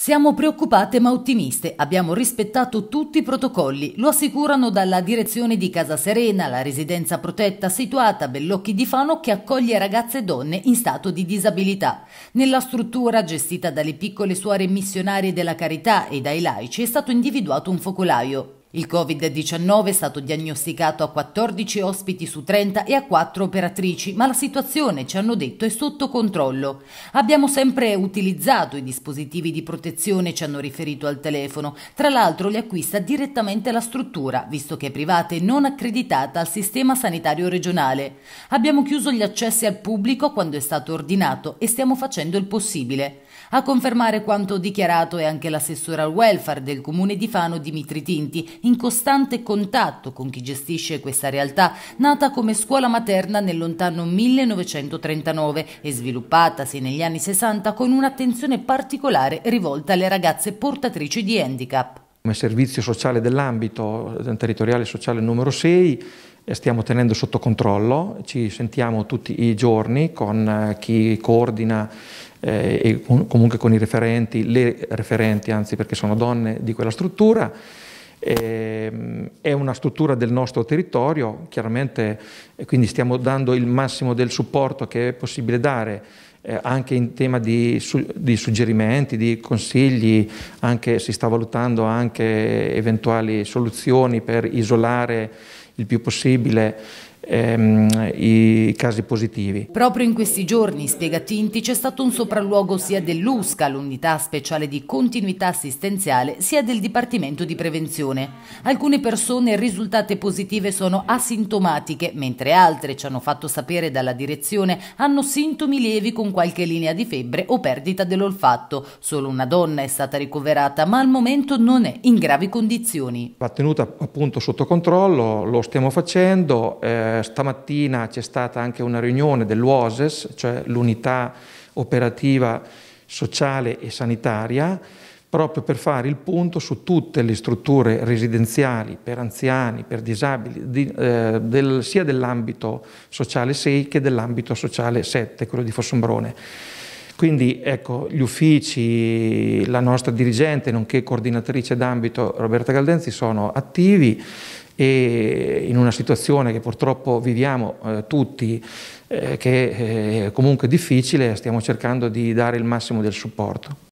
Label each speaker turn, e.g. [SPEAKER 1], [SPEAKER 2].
[SPEAKER 1] Siamo preoccupate ma ottimiste, abbiamo rispettato tutti i protocolli, lo assicurano dalla direzione di Casa Serena, la residenza protetta situata a Bellocchi di Fano che accoglie ragazze e donne in stato di disabilità. Nella struttura gestita dalle piccole suore missionarie della carità e dai laici è stato individuato un focolaio. Il Covid-19 è stato diagnosticato a 14 ospiti su 30 e a 4 operatrici, ma la situazione, ci hanno detto, è sotto controllo. Abbiamo sempre utilizzato i dispositivi di protezione, ci hanno riferito al telefono. Tra l'altro li acquista direttamente la struttura, visto che è privata e non accreditata al sistema sanitario regionale. Abbiamo chiuso gli accessi al pubblico quando è stato ordinato e stiamo facendo il possibile. A confermare quanto dichiarato è anche l'assessore al welfare del comune di Fano Dimitri Tinti in costante contatto con chi gestisce questa realtà, nata come scuola materna nel lontano 1939 e sviluppatasi negli anni 60 con un'attenzione particolare rivolta alle ragazze portatrici di handicap.
[SPEAKER 2] Come servizio sociale dell'ambito eh, territoriale sociale numero 6 eh, stiamo tenendo sotto controllo, ci sentiamo tutti i giorni con eh, chi coordina eh, e comunque con i referenti, le referenti anzi perché sono donne di quella struttura. Ehm, è una struttura del nostro territorio, chiaramente quindi stiamo dando il massimo del supporto che è possibile dare eh, anche in tema di, di, suggerimenti, di consigli, anche, si sta valutando anche eventuali soluzioni per isolare il più possibile Ehm, i casi positivi.
[SPEAKER 1] Proprio in questi giorni, spiega Tinti, c'è stato un sopralluogo sia dell'USCA, l'unità speciale di continuità assistenziale, sia del Dipartimento di Prevenzione. Alcune persone risultate positive sono asintomatiche, mentre altre, ci hanno fatto sapere dalla direzione, hanno sintomi lievi con qualche linea di febbre o perdita dell'olfatto. Solo una donna è stata ricoverata, ma al momento non è in gravi condizioni.
[SPEAKER 2] Va tenuta appunto sotto controllo, lo stiamo facendo. Eh eh, stamattina c'è stata anche una riunione dell'UOSES, cioè l'unità operativa sociale e sanitaria, proprio per fare il punto su tutte le strutture residenziali per anziani, per disabili, di, eh, del, sia dell'ambito sociale 6 che dell'ambito sociale 7, quello di Fossombrone. Quindi ecco, gli uffici, la nostra dirigente, nonché coordinatrice d'ambito Roberta Galdenzi, sono attivi e in una situazione che purtroppo viviamo eh, tutti, eh, che è eh, comunque difficile, stiamo cercando di dare il massimo del supporto.